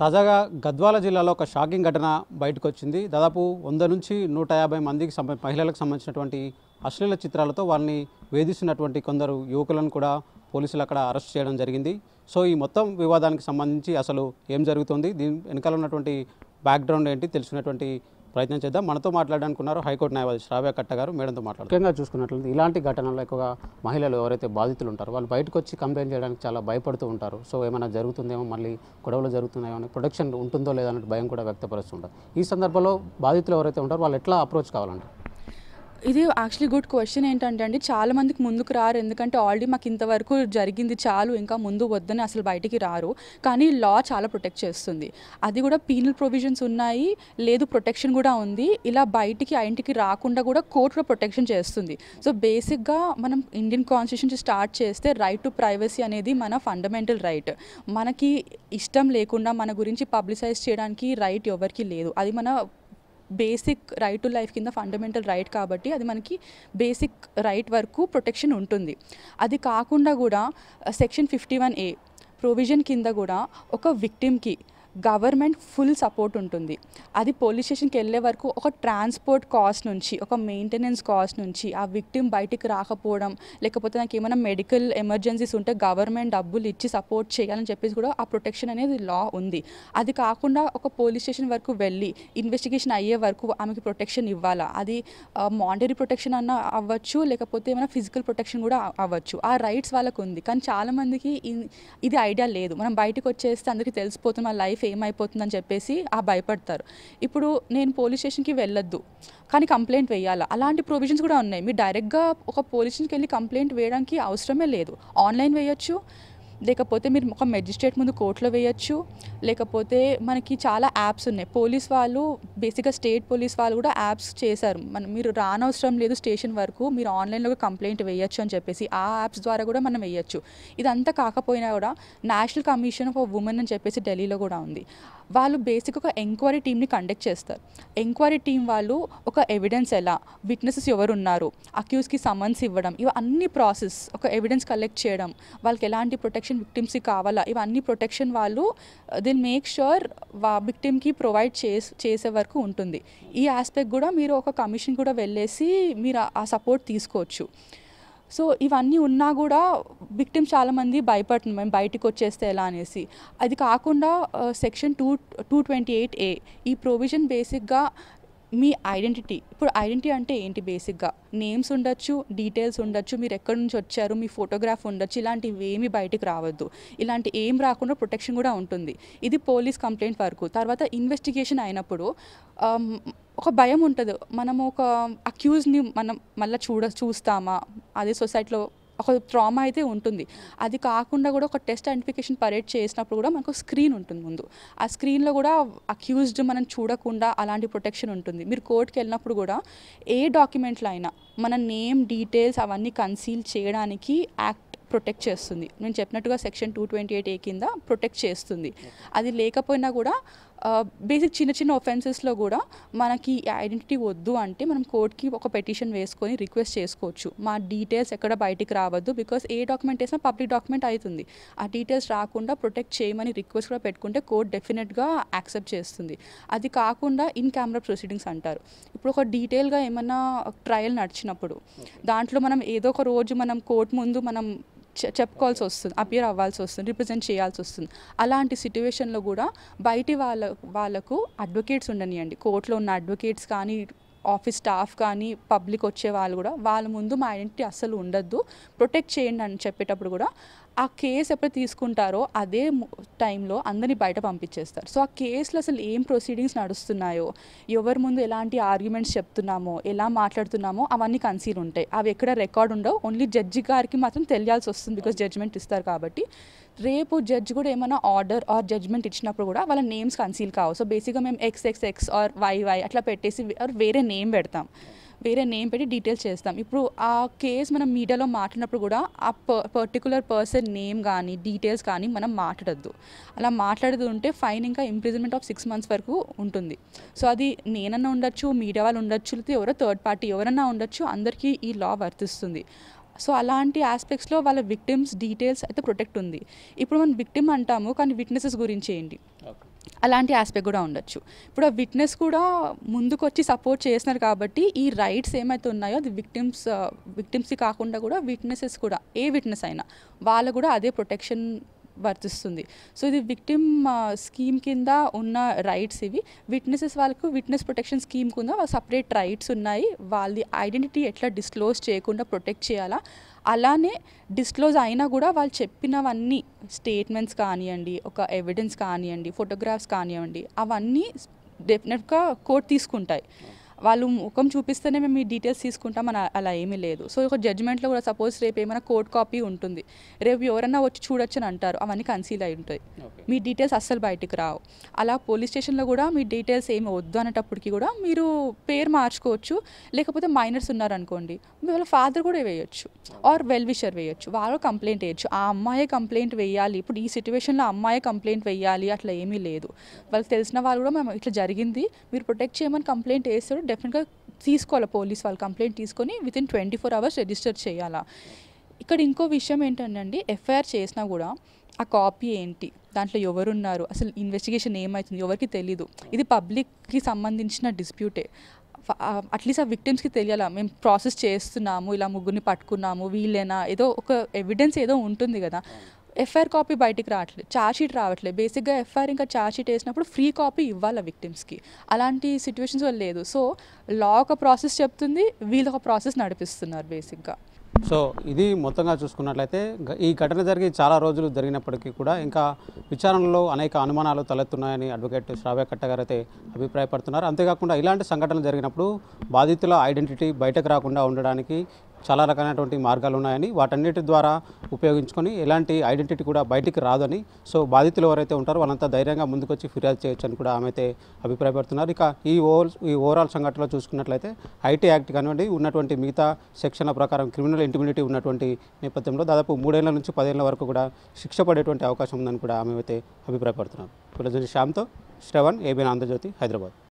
తాజాగా గద్వాల జిల్లాలో ఒక షాకింగ్ ఘటన బయటకు వచ్చింది దాదాపు వంద నుంచి నూట యాభై మందికి మహిళలకు సంబంధించినటువంటి అశ్లీల చిత్రాలతో వారిని వేధిస్తున్నటువంటి కొందరు యువకులను కూడా పోలీసులు అక్కడ అరెస్ట్ చేయడం జరిగింది సో ఈ మొత్తం వివాదానికి సంబంధించి అసలు ఏం జరుగుతుంది దీని వెనకాల ఉన్నటువంటి బ్యాక్గ్రౌండ్ ఏంటి తెలుసుకున్నటువంటి ప్రయత్నం చేద్దాం మనతో మాట్లాడడానికి ఉన్నారు హైకోర్టు న్యాయవాది శ్రావ్య కట్ట గారు మేడంతో మాట్లాడారు ముఖ్యంగా చూసుకున్నట్లయితే ఇలాంటి ఘటనలు ఎక్కువగా మహిళలు ఎవరైతే బాధితులు ఉంటారు వాళ్ళు బయటకు వచ్చి కంప్లైంట్ చేయడానికి చాలా భయపడుతూ ఉంటారు సో ఏమైనా జరుగుతుందేమో మళ్ళీ గొడవలు జరుగుతున్నాయో అని ప్రొటెక్షన్ ఉంటుందో లేదన్నట్టు భయం కూడా వ్యక్తపరుస్తుంటారు ఈ సందర్భంలో బాధితులు ఎవరైతే ఉంటారో వాళ్ళు ఎట్లా అప్రోచ్ కావాలంటారు ఇది యాక్చువల్లీ గుడ్ క్వశ్చన్ ఏంటంటే అండి చాలా మందికి ముందుకు రారు ఎందుకంటే ఆల్రెడీ మాకు ఇంతవరకు జరిగింది చాలు ఇంకా ముందు వద్దని అసలు బయటికి రారు కానీ లా చాలా ప్రొటెక్ట్ చేస్తుంది అది కూడా పీనల్ ప్రొవిజన్స్ ఉన్నాయి లేదు ప్రొటెక్షన్ కూడా ఉంది ఇలా బయటికి ఆ ఇంటికి రాకుండా కూడా కోర్టు కూడా ప్రొటెక్షన్ చేస్తుంది సో బేసిక్గా మనం ఇండియన్ కాన్స్టిట్యూషన్ స్టార్ట్ చేస్తే రైట్ టు ప్రైవసీ అనేది మన ఫండమెంటల్ రైట్ మనకి ఇష్టం లేకుండా మన గురించి పబ్లిసైజ్ చేయడానికి రైట్ ఎవరికి లేదు అది మన బేసిక్ రైట్ టు లైఫ్ కింద ఫండమెంటల్ రైట్ కాబట్టి అది మనకి బేసిక్ రైట్ వరకు ప్రొటెక్షన్ ఉంటుంది అది కాకుండా కూడా section fifty one A provision కింద కూడా ఒక విక్టిమ్కి గవర్నమెంట్ ఫుల్ సపోర్ట్ ఉంటుంది అది పోలీస్ స్టేషన్కి వెళ్ళే వరకు ఒక ట్రాన్స్పోర్ట్ కాస్ట్ నుంచి ఒక మెయింటెనెన్స్ కాస్ట్ నుంచి ఆ విక్టిమ్ బయటికి రాకపోవడం లేకపోతే నాకు ఏమైనా మెడికల్ ఎమర్జెన్సీస్ ఉంటే గవర్నమెంట్ డబ్బులు ఇచ్చి సపోర్ట్ చేయాలని చెప్పేసి కూడా ఆ ప్రొటెక్షన్ అనేది లా ఉంది అది కాకుండా ఒక పోలీస్ స్టేషన్ వరకు వెళ్ళి ఇన్వెస్టిగేషన్ అయ్యే వరకు ఆమెకి ప్రొటెక్షన్ ఇవ్వాలా అది మానిటరీ ప్రొటెక్షన్ అన్న అవ్వచ్చు లేకపోతే ఏమైనా ఫిజికల్ ప్రొటెక్షన్ కూడా అవ్వచ్చు ఆ రైట్స్ వాళ్ళకు ఉంది కానీ చాలామందికి ఇది ఐడియా లేదు మనం బయటకు వచ్చేస్తే అందరికీ తెలిసిపోతుంది లైఫ్ సేమ్ అయిపోతుందని చెప్పేసి ఆ భయపడతారు ఇప్పుడు నేను పోలీస్ స్టేషన్కి వెళ్ళొద్దు కానీ కంప్లైంట్ వేయాలా అలాంటి ప్రొవిజన్స్ కూడా ఉన్నాయి మీరు డైరెక్ట్గా ఒక పోలీస్ స్టేషన్కి వెళ్ళి కంప్లైంట్ వేయడానికి అవసరమే లేదు ఆన్లైన్ వేయొచ్చు లేకపోతే మీరు ఒక మెజిస్ట్రేట్ ముందు కోర్టులో వేయచ్చు లేకపోతే మనకి చాలా యాప్స్ ఉన్నాయి పోలీస్ వాళ్ళు బేసిక్గా స్టేట్ పోలీస్ వాళ్ళు కూడా యాప్స్ చేశారు మన మీరు రానవసరం లేదు స్టేషన్ వరకు మీరు ఆన్లైన్లో కంప్లైంట్ వేయచ్చు అని చెప్పేసి ఆ యాప్స్ ద్వారా కూడా మనం వేయచ్చు ఇదంతా కాకపోయినా కూడా నేషనల్ కమిషన్ ఫర్ ఉమెన్ అని చెప్పేసి ఢిల్లీలో కూడా ఉంది వాళ్ళు బేసిక్ ఒక ఎంక్వైరీ టీమ్ని కండక్ట్ చేస్తారు ఎంక్వైరీ టీం వాళ్ళు ఒక ఎవిడెన్స్ ఎలా విట్నెసెస్ ఎవరు ఉన్నారు అక్యూస్కి సమన్స్ ఇవ్వడం ఇవి అన్ని ప్రాసెస్ ఒక ఎవిడెన్స్ కలెక్ట్ చేయడం వాళ్ళకి ఎలాంటి ప్రొటెక్షన్ విక్టిమ్స్కి కావాలా ఇవన్నీ ప్రొటెక్షన్ వాళ్ళు దీని మేక్ ష్యూర్ వా విక్టిమ్కి ప్రొవైడ్ చేసి చేసే వరకు ఉంటుంది ఈ ఆస్పెక్ట్ కూడా మీరు ఒక కమిషన్ కూడా వెళ్ళేసి మీరు ఆ సపోర్ట్ తీసుకోవచ్చు సో ఇవన్నీ ఉన్నా కూడా విక్టిమ్స్ చాలామంది భయపడుతుంది మేము బయటకు వచ్చేస్తే ఎలా అనేసి అది కాకుండా section two two twenty eight A ఈ ప్రొవిజన్ బేసిక్గా మీ ఐడెంటిటీ ఇప్పుడు ఐడెంటిటీ అంటే ఏంటి బేసిక్గా నేమ్స్ ఉండొచ్చు డీటెయిల్స్ ఉండొచ్చు మీరు ఎక్కడి నుంచి వచ్చారు మీ ఫోటోగ్రాఫ్ ఉండొచ్చు ఇలాంటివి ఏమి బయటకు రావద్దు ఇలాంటి ఏం రాకుండా ప్రొటెక్షన్ కూడా ఉంటుంది ఇది పోలీస్ కంప్లైంట్ వరకు తర్వాత ఇన్వెస్టిగేషన్ అయినప్పుడు ఒక భయం ఉంటుంది మనము ఒక అక్యూజ్ని మనం మళ్ళీ చూడ చూస్తామా అదే సొసైటీలో ఒక ట్రామా అయితే ఉంటుంది అది కాకుండా కూడా ఒక టెస్ట్ ఐడెంటిఫికేషన్ పరేడ్ చేసినప్పుడు కూడా మనకు స్క్రీన్ ఉంటుంది ముందు ఆ స్క్రీన్లో కూడా అక్యూజ్డ్ మనం చూడకుండా అలాంటి ప్రొటెక్షన్ ఉంటుంది మీరు కోర్టుకి వెళ్ళినప్పుడు కూడా ఏ డాక్యుమెంట్లో అయినా మన నేమ్ డీటెయిల్స్ అవన్నీ కన్సీల్ చేయడానికి యాక్ట్ ప్రొటెక్ట్ చేస్తుంది నేను చెప్పినట్టుగా section two twenty eight A కింద ప్రొటెక్ట్ చేస్తుంది అది లేకపోయినా కూడా బేసిక్ చిన్న చిన్న ఒఫెన్సెస్లో కూడా మనకి ఐడెంటిటీ వద్దు అంటే మనం కోర్టుకి ఒక పెటిషన్ వేసుకొని రిక్వెస్ట్ చేసుకోవచ్చు మా డీటెయిల్స్ ఎక్కడ బయటికి రావద్దు బికాస్ ఏ డాక్యుమెంట్ వేసినా పబ్లిక్ డాక్యుమెంట్ అవుతుంది ఆ డీటెయిల్స్ రాకుండా ప్రొటెక్ట్ చేయమని రిక్వెస్ట్ కూడా పెట్టుకుంటే కోర్ట్ డెఫినెట్గా యాక్సెప్ట్ చేస్తుంది అది కాకుండా ఇన్ కెమెరా ప్రొసీడింగ్స్ అంటారు ఇప్పుడు ఒక డీటెయిల్గా ఏమన్నా ట్రయల్ నడిచినప్పుడు దాంట్లో మనం ఏదో ఒక రోజు మనం కోర్టు ముందు మనం చెప్పుకోవాల్సి వస్తుంది అపియర్ అవ్వాల్సి వస్తుంది రిప్రజెంట్ చేయాల్సి వస్తుంది అలాంటి సిట్యువేషన్లో కూడా బయటి వాళ్ళ వాళ్ళకు అడ్వకేట్స్ ఉండనియండి కోర్టులో ఉన్న అడ్వకేట్స్ కానీ ఆఫీస్ స్టాఫ్ కానీ పబ్లిక్ వచ్చే వాళ్ళు కూడా వాళ్ళ ముందు మా ఐడెంటిటీ అస్సలు ఉండద్దు ప్రొటెక్ట్ చేయండి అని చెప్పేటప్పుడు కూడా ఆ కేసు ఎప్పుడు తీసుకుంటారో అదే టైంలో అందరినీ బయట పంపించేస్తారు సో ఆ కేసులో అసలు ఏం ప్రొసీడింగ్స్ నడుస్తున్నాయో ఎవరి ముందు ఎలాంటి ఆర్గ్యుమెంట్స్ చెప్తున్నామో ఎలా మాట్లాడుతున్నామో అవన్నీ కన్సీల్ ఉంటాయి అవి ఎక్కడ రికార్డ్ ఉండవు ఓన్లీ జడ్జి గారికి మాత్రం తెలియాల్సి వస్తుంది బికాస్ జడ్జ్మెంట్ ఇస్తారు కాబట్టి రేపు జడ్జ్ కూడా ఏమైనా ఆర్డర్ ఆర్ జడ్జ్మెంట్ ఇచ్చినప్పుడు కూడా వాళ్ళ నేమ్స్ కన్సీల్ కావు సో బేసిక్గా మేము X X X R Y Y అట్లా పెట్టేసి ఆర్ వేరే నేమ్ పెడతాం వేరే నేమ్ పెట్టి డీటెయిల్స్ చేస్తాం ఇప్పుడు ఆ కేసు మనం మీడియాలో మాట్లాడినప్పుడు కూడా ఆ పర్టికులర్ పర్సన్ నేమ్ కానీ డీటెయిల్స్ కానీ మనం మాట్లాడద్దు అలా మాట్లాడుతూ ఉంటే ఫైన్ ఇంకా ఇంప్రిజన్మెంట్ ఆఫ్ సిక్స్ మంత్స్ వరకు ఉంటుంది సో అది నేనన్నా ఉండొచ్చు మీడియా వాళ్ళు ఉండొచ్చు లేకపోతే ఎవరో థర్డ్ పార్టీ ఎవరన్నా ఉండొచ్చు అందరికీ ఈ లా వర్తిస్తుంది సో అలాంటి ఆస్పెక్ట్స్లో వాళ్ళ విక్టిమ్స్ డీటెయిల్స్ అయితే ప్రొటెక్ట్ ఉంది ఇప్పుడు మనం విక్టిమ్ అంటాము కానీ విట్నెసెస్ గురించి ఏంటి అలాంటి ఆస్పెక్ట్ కూడా ఉండొచ్చు ఇప్పుడు ఆ విట్నెస్ కూడా ముందుకు వచ్చి సపోర్ట్ చేస్తున్నారు కాబట్టి ఈ రైట్స్ ఏమైతే ఉన్నాయో అది విక్టిమ్స్ విక్టిమ్స్ కాకుండా కూడా విట్నెసెస్ కూడా ఏ విట్నెస్ అయినా వాళ్ళు కూడా అదే ప్రొటెక్షన్ వర్తిస్తుంది సో ఇది విక్టిమ్ స్కీమ్ కింద ఉన్న రైట్స్ ఇవి విట్నెసెస్ వాళ్ళకు విట్నెస్ ప్రొటెక్షన్ స్కీమ్ కింద సపరేట్ రైట్స్ ఉన్నాయి వాళ్ళ ఐడెంటిటీ ఎట్లా డిస్క్లోజ్ చేయకుండా ప్రొటెక్ట్ చేయాలా అలానే డిస్క్లోజ్ అయినా కూడా వాళ్ళు చెప్పినవన్నీ స్టేట్మెంట్స్ కానివ్వండి ఒక ఎవిడెన్స్ కానివ్వండి ఫోటోగ్రాఫ్స్ కానివ్వండి అవన్నీ డెఫినెట్గా కోర్టు తీసుకుంటాయి వాళ్ళు ముఖం చూపిస్తేనే మేము ఈ డీటెయిల్స్ తీసుకుంటాం అని అలా ఏమీ లేదు సో ఒక జడ్జ్మెంట్లో కూడా సపోజ్ రేపు ఏమైనా కోర్ట్ కాపీ ఉంటుంది రేపు ఎవరైనా వచ్చి చూడొచ్చు అని అంటారు అవన్నీ కన్సీల్ అయి ఉంటాయి మీ డీటెయిల్స్ అస్సలు బయటకు రావు అలా పోలీస్ స్టేషన్లో కూడా మీ డీటెయిల్స్ ఏమి వద్దు అనేటప్పటికి కూడా మీరు పేరు మార్చుకోవచ్చు లేకపోతే మైనర్స్ ఉన్నారనుకోండి వాళ్ళ ఫాదర్ కూడా వేయొచ్చు ఆర్ వెల్ విషర్ వేయొచ్చు వాళ్ళు కంప్లైంట్ వేయొచ్చు ఆ అమ్మాయే కంప్లైంట్ వేయాలి ఇప్పుడు ఈ సిచ్యువేషన్లో అమ్మాయి కంప్లైంట్ వేయాలి అట్లా ఏమీ లేదు వాళ్ళకి తెలిసిన వాళ్ళు కూడా మేము ఇట్లా జరిగింది మీరు ప్రొటెక్ట్ చేయమని కంప్లైంట్ వేస్తారు డెఫినెట్గా తీసుకోవాలి పోలీస్ వాళ్ళు కంప్లైంట్ తీసుకొని within twenty four hours register చేయాలా ఇక్కడ ఇంకో విషయం ఏంటంటే ఎఫ్ఐఆర్ చేసినా కూడా ఆ కాపీ ఏంటి దాంట్లో ఎవరున్నారు అసలు ఇన్వెస్టిగేషన్ ఏమవుతుంది ఎవరికి తెలీదు ఇది పబ్లిక్కి సంబంధించిన డిస్ప్యూటే అట్లీస్ట్ ఆ విక్టిమ్స్కి తెలియాలా మేము ప్రాసెస్ చేస్తున్నాము ఇలా ముగ్గురిని పట్టుకున్నాము వీళ్ళేనా ఏదో ఒక ఎవిడెన్స్ ఏదో ఉంటుంది కదా ఎఫ్ఐఆర్ కాపీ బయటికి రావట్లేదు ఛార్జ్షీట్ రావట్లేదు బేసిక్గా ఎఫ్ఐఆర్ ఇంకా ఛార్జ్షీట్ వేసినప్పుడు ఫ్రీ కాపీ ఇవ్వాలి విక్టిమ్స్కి అలాంటి సిచ్యువేషన్స్ లేదు సో లా ఒక ప్రాసెస్ చెప్తుంది వీళ్ళు ఒక ప్రాసెస్ నడిపిస్తున్నారు బేసిక్గా సో ఇది మొత్తంగా చూసుకున్నట్లయితే ఈ ఘటన జరిగి చాలా రోజులు జరిగినప్పటికీ కూడా ఇంకా విచారణలో అనేక అనుమానాలు తలెత్తున్నాయని అడ్వకేట్ శ్రావ్యకట్ట గారు అయితే అభిప్రాయపడుతున్నారు అంతేకాకుండా ఇలాంటి సంఘటనలు జరిగినప్పుడు బాధితుల ఐడెంటిటీ బయటకు రాకుండా ఉండడానికి చాలా రకమైనటువంటి మార్గాలు ఉన్నాయని వాటన్నిటి ద్వారా ఉపయోగించుకొని ఎలాంటి ఐడెంటిటీ కూడా బయటికి రాదని సో బాధితులు ఎవరైతే ఉంటారో వాళ్ళంతా ధైర్యంగా ముందుకొచ్చి ఫిర్యాదు చేయొచ్చు అని కూడా ఆమె అయితే అభిప్రాయపడుతున్నారు ఇక ఈ ఓవర్ ఈ ఓవరాల్ సంఘటనలో చూసుకున్నట్లయితే ఐటీ యాక్ట్ కానివ్వండి ఉన్నటువంటి మిగతా సెక్షన్ల ప్రకారం క్రిమినల్ ఇంటిమిడిటీ ఉన్నటువంటి నేపథ్యంలో దాదాపు మూడేళ్ల నుంచి పదేళ్ల వరకు కూడా శిక్ష పడేటువంటి అవకాశం ఉందని కూడా ఆమె అయితే అభిప్రాయపడుతున్నారు ఇప్పుడు శ్యామ్తో శ్రవణ్ ఏబీఎన్ ఆంధ్రజ్యోతి హైదరాబాద్